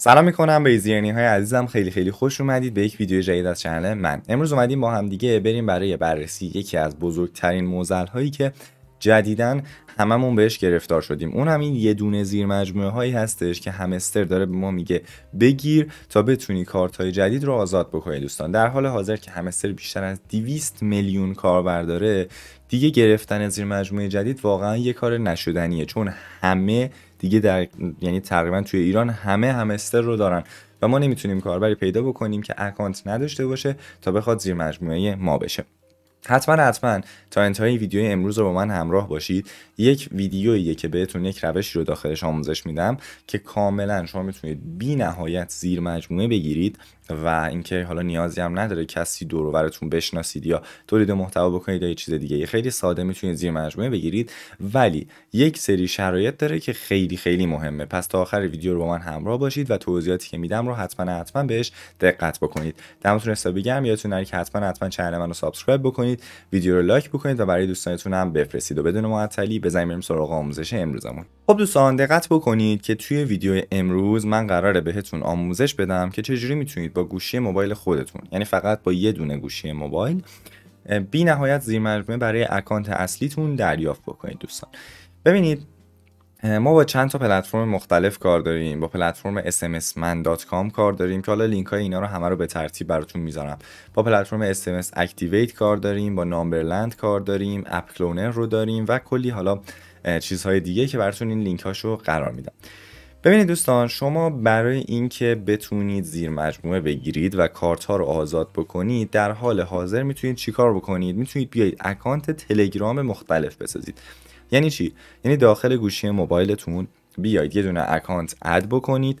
سلام میکنم به ایزیرنی های عزیزم خیلی خیلی خوش اومدید به یک ویدیو جدید از چنل من امروز اومدیم با هم دیگه بریم برای بررسی یکی از بزرگترین موزل هایی که جدیدا هممون بهش گرفتار شدیم اون همین یه دونه زیر مجموعه هایی هستش که همستر داره به ما میگه بگیر تا بتونی کارت های جدید رو آزاد بکنی دوستان در حال حاضر که همستر بیشتر از 200 میلیون کاربر داره دیگه گرفتن زیر مجموعه جدید واقعا یه کار نشدنیه چون همه دیگه در یعنی تقریبا توی ایران همه همستر رو دارن و ما نمیتونیم کاربری پیدا بکنیم که اکانت نداشته باشه تا بخواد زیر مجموعه ما بشه حتما حتما تا انتهای ویدیو امروز رو با من همراه باشید یک ویدیویی که بهتون یک روشی رو داخلش آموزش میدم که کاملا شما میتونید بی نهایت زیر مجموعه بگیرید و اینکه حالا نیازی هم نداره کسی دور و براتون بشناسید یا تولید محتوا بکنید یا چیز دیگه خیلی ساده میتونید زیر مجموعه بگیرید ولی یک سری شرایط داره که خیلی خیلی مهمه پس تا آخر ویدیو رو با من همراه باشید و توضیحاتی که میدم رو حتما حتما بهش دقت بکنید دمتون حساب بگم یادتون نره که حتما حتما چنل منو سابسکرایب بکنید ویدیو رو لایک بکنید و برای دوستانتون هم بفرستید و بدون معطلی بزنیم بریم سراغ آموزش امروزمون خب دوستان دقت بکنید که توی ویدیو امروز من قراره بهتون آموزش بدم که چجوری میتونید با گوشی موبایل خودتون یعنی فقط با یه دونه گوشی موبایل بی نهایت زیر مجموعه برای اکانت اصلیتون دریافت بکنید دوستان ببینید ما با چند تا پلتفرم مختلف کار داریم با پلتفرم smsman.com کار داریم که حالا لینک های اینا رو همه رو به ترتیب براتون میذارم با پلتفرم sms activate کار داریم با numberland کار داریم اپ کلونر رو داریم و کلی حالا چیزهای دیگه که براتون این لینک قرار میدم ببینید دوستان شما برای اینکه بتونید زیر مجموعه بگیرید و کارت ها رو آزاد بکنید در حال حاضر میتونید چیکار بکنید میتونید بیایید اکانت تلگرام مختلف بسازید یعنی چی یعنی داخل گوشی موبایلتون بیایید یه دونه اکانت اد بکنید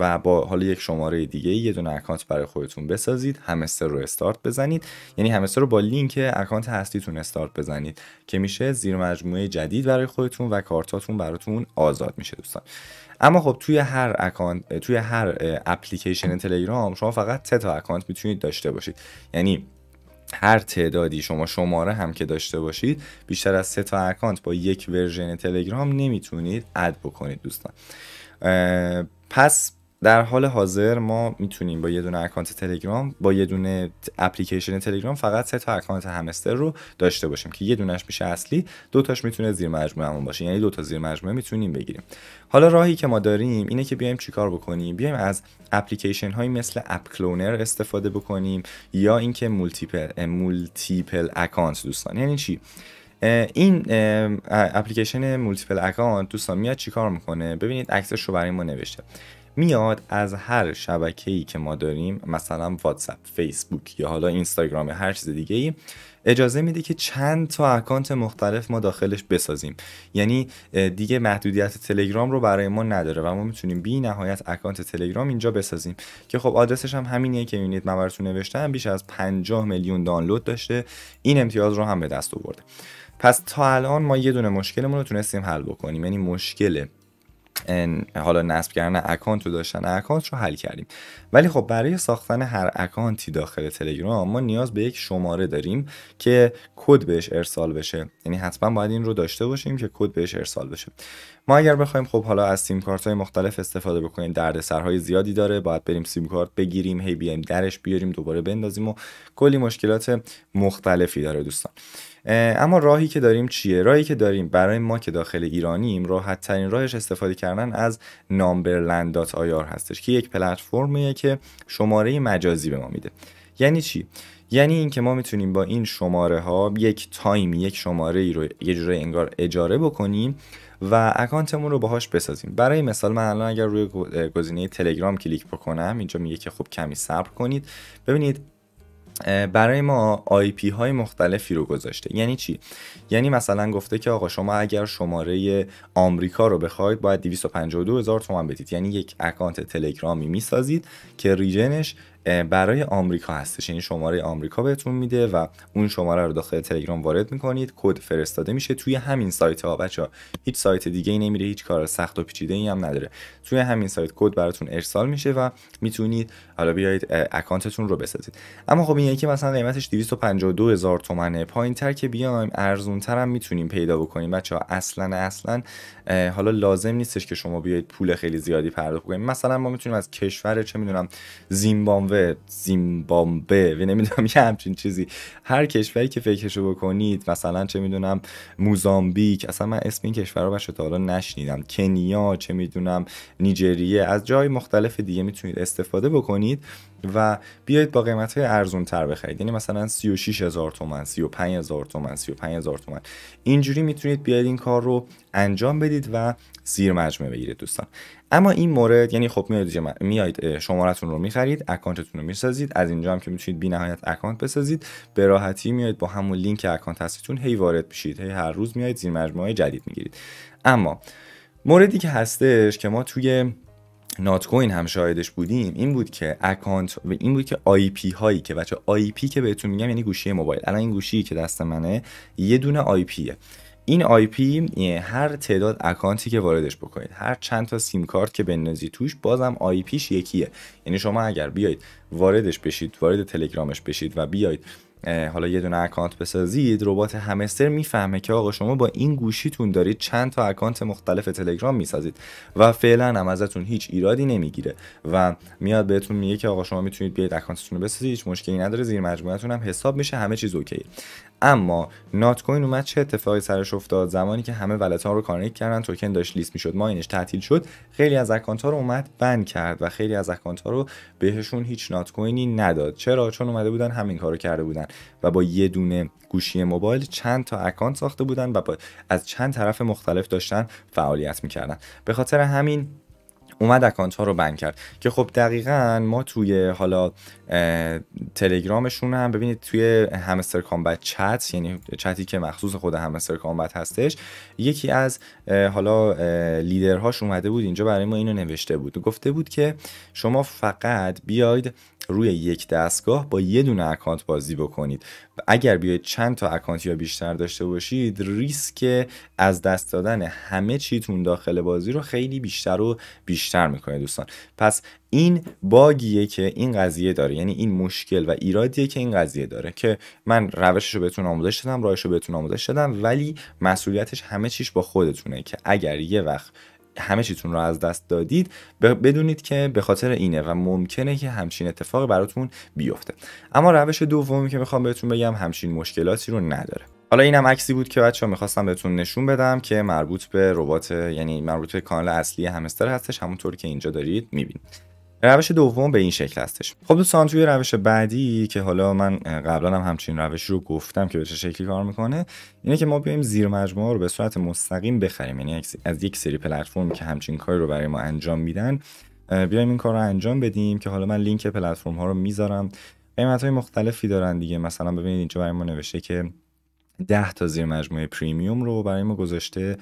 و با حالا یک شماره دیگه یه دونه اکانت برای خودتون بسازید همستر رو استارت بزنید یعنی همستر رو با لینک اکانت هستیتون استارت بزنید که میشه زیر مجموعه جدید برای خودتون و کارتاتون براتون آزاد میشه دوستان اما خب توی هر اکانت توی هر اپلیکیشن تلگرام شما فقط سه تا اکانت میتونید داشته باشید یعنی هر تعدادی شما شماره هم که داشته باشید بیشتر از سه تا اکانت با یک ورژن تلگرام نمیتونید اد بکنید دوستان پس در حال حاضر ما میتونیم با یه دونه اکانت تلگرام با یه دونه اپلیکیشن تلگرام فقط سه تا اکانت همستر رو داشته باشیم که یه دونش میشه اصلی دو تاش میتونه زیر مجموعه همون باشه یعنی دو تا زیر مجموعه میتونیم بگیریم حالا راهی که ما داریم اینه که بیایم چیکار بکنیم بیایم از اپلیکیشن های مثل اپ کلونر استفاده بکنیم یا اینکه مولتیپل مولتیپل اکانت دوستان یعنی چی این اپلیکیشن مولتیپل اکانت دوستان میاد چیکار میکنه ببینید عکسش رو برای ما نوشته میاد از هر شبکه‌ای که ما داریم مثلا واتساپ فیسبوک یا حالا اینستاگرام هر چیز دیگه ای اجازه میده که چند تا اکانت مختلف ما داخلش بسازیم یعنی دیگه محدودیت تلگرام رو برای ما نداره و ما میتونیم بی نهایت اکانت تلگرام اینجا بسازیم که خب آدرسش هم همینیه که میبینید من براتون نوشتم بیش از 50 میلیون دانلود داشته این امتیاز رو هم به دست آورده پس تا الان ما یه دونه مشکلمون رو تونستیم حل بکنیم یعنی مشکل حالا نصب کردن اکانت رو داشتن اکانت رو حل کردیم ولی خب برای ساختن هر اکانتی داخل تلگرام ما نیاز به یک شماره داریم که کد بهش ارسال بشه یعنی حتما باید این رو داشته باشیم که کد بهش ارسال بشه ما اگر بخوایم خب حالا از سیم کارت های مختلف استفاده بکنیم دردسرهای زیادی داره باید بریم سیم کارت بگیریم هی بیایم درش بیاریم دوباره بندازیم و کلی مشکلات مختلفی داره دوستان اما راهی که داریم چیه راهی که داریم برای ما که داخل ایرانیم راحت ترین راهش استفاده کردن از آیار هستش که یک پلتفرمیه که شماره مجازی به ما میده یعنی چی یعنی اینکه ما میتونیم با این شماره ها یک تایم یک شماره ای رو یه جوری انگار اجاره بکنیم و اکانتمون رو باهاش بسازیم برای مثال من الان اگر روی گزینه تلگرام کلیک بکنم اینجا میگه که خب کمی صبر کنید ببینید برای ما آی پی های مختلفی رو گذاشته یعنی چی یعنی مثلا گفته که آقا شما اگر شماره آمریکا رو بخواید باید 252 هزار تومان بدید یعنی یک اکانت تلگرامی میسازید که ریجنش برای آمریکا هستش این یعنی شماره آمریکا بهتون میده و اون شماره رو داخل تلگرام وارد میکنید کد فرستاده میشه توی همین سایت ها بچه ها هیچ سایت دیگه ای نمیره هیچ کار سخت و پیچیده ای هم نداره توی همین سایت کد براتون ارسال میشه و میتونید حالا بیایید اکانتتون رو بسازید اما خب این یکی مثلا قیمتش 252 هزار تومنه پایین تر که بیایم ارزون تر هم میتونیم پیدا بکنیم بچه ها اصلا اصلا حالا لازم نیستش که شما بیاید پول خیلی زیادی پرداخت کنید مثلا ما میتونیم از کشور چه میدونم زیمبابوه زیمبابوه و نمیدونم یه همچین چیزی هر کشوری که فکرشو بکنید مثلا چه میدونم موزامبیک اصلا من اسم این کشور رو بشه تا حالا نشنیدم کنیا چه میدونم نیجریه از جای مختلف دیگه میتونید استفاده بکنید و بیایید با قیمت های ارزون تر بخرید یعنی مثلا 36 هزار تومن 35 هزار تومن 35 هزار تومن اینجوری میتونید بیاید این کار رو انجام بدید و زیر مجموعه بگیرید دوستان اما این مورد یعنی خب میاید میاید شمارتون رو میخرید اکانتتون رو میسازید از اینجا هم که میتونید بی نهایت اکانت بسازید به راحتی میاید با همون لینک اکانت هستیتون هی وارد میشید هی هر روز میاید زیر مجموعه جدید میگیرید اما موردی که هستش که ما توی کوین هم شاهدش بودیم این بود که اکانت و این بود که آی پی هایی که بچه آی پی که بهتون میگم یعنی گوشی موبایل الان این گوشی که دست منه یه دونه آی پیه این آی پی هر تعداد اکانتی که واردش بکنید هر چند تا سیم کارت که بنازی توش بازم آی پیش یکیه یعنی شما اگر بیاید واردش بشید وارد تلگرامش بشید و بیاید حالا یه دونه اکانت بسازید ربات همستر میفهمه که آقا شما با این گوشیتون دارید چند تا اکانت مختلف تلگرام میسازید و فعلا هم ازتون هیچ ایرادی نمیگیره و میاد بهتون میگه که آقا شما میتونید بیاید اکانتتون رو بسازید هیچ مشکلی نداره زیر هم حساب میشه همه چیز اوکی اما نات کوین اومد چه اتفاقی سرش افتاد زمانی که همه ولت ها رو کانکت کردن توکن داشت لیست میشد ماینش ما تعطیل شد خیلی از اکانت ها رو اومد بند کرد و خیلی از اکانت ها رو بهشون هیچ نات کوینی نداد چرا چون اومده بودن همین کارو کرده بودن و با یه دونه گوشی موبایل چند تا اکانت ساخته بودن و با از چند طرف مختلف داشتن فعالیت میکردن به خاطر همین اومد اکانت ها رو بند کرد که خب دقیقا ما توی حالا تلگرامشون هم ببینید توی همستر کامبت چت یعنی چتی که مخصوص خود همستر کامبت هستش یکی از حالا لیدرهاش اومده بود اینجا برای ما اینو نوشته بود گفته بود که شما فقط بیاید روی یک دستگاه با یه دونه اکانت بازی بکنید اگر بیاید چند تا اکانت یا بیشتر داشته باشید ریسک از دست دادن همه چیتون داخل بازی رو خیلی بیشتر و بیشتر بیشتر میکنه دوستان پس این باگیه که این قضیه داره یعنی این مشکل و ایرادیه که این قضیه داره که من روشش رو بهتون آموزش دادم راهش رو بهتون آموزش دادم ولی مسئولیتش همه چیش با خودتونه که اگر یه وقت همه چیتون رو از دست دادید بدونید که به خاطر اینه و ممکنه که همچین اتفاق براتون بیفته اما روش دومی که میخوام بهتون بگم همچین مشکلاتی رو نداره حالا اینم عکسی بود که بچه‌ها میخواستم بهتون نشون بدم که مربوط به ربات یعنی مربوط به کانال اصلی همستر هستش همونطور که اینجا دارید میبینید روش دوم به این شکل هستش خب دوستان توی روش بعدی که حالا من قبلا هم همچین روش رو گفتم که به چه شکلی کار میکنه اینه که ما بیایم زیر مجموعه رو به صورت مستقیم بخریم یعنی از یک سری پلتفرم که همچین کاری رو برای ما انجام میدن بیایم این کار رو انجام بدیم که حالا من لینک پلتفرم ها رو میذارم قیمت های مختلفی دارن دیگه مثلا ببینید اینجا برای ما نوشته که 10 تا زیر مجموعه پریمیوم رو برای ما گذاشته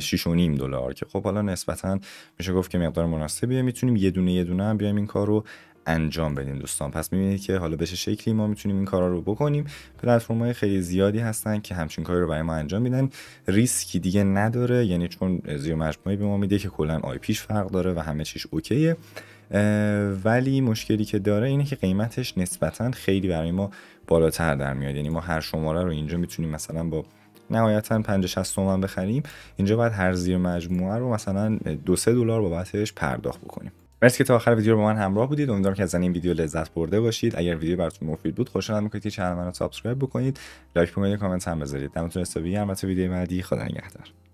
6.5 دلار که خب حالا نسبتا میشه گفت که مقدار مناسبیه میتونیم یه دونه یه دونه هم بیایم این کار رو انجام بدیم دوستان پس میبینید که حالا بشه شکلی ما میتونیم این کارا رو بکنیم پلتفرم های خیلی زیادی هستن که همچین کاری رو برای ما انجام میدن ریسکی دیگه نداره یعنی چون زیر مجموعه به ما میده که کلا آی پیش فرق داره و همه چیش اوکیه ولی مشکلی که داره اینه که قیمتش نسبتا خیلی برای ما بالاتر در میاد یعنی ما هر شماره رو اینجا میتونیم مثلا با نهایتا 5 60 تومن بخریم اینجا باید هر زیر مجموعه رو مثلا 2 3 دلار بابتش پرداخت بکنیم مرسی که تا آخر ویدیو رو با من همراه بودید امیدوارم که از این ویدیو لذت برده باشید اگر ویدیو براتون مفید بود خوشحال میکنید که چنل منو سابسکرایب بکنید لایک بکنید کامنت هم بذارید دمتون حسابی البته ویدیو بعدی خدا نگهدار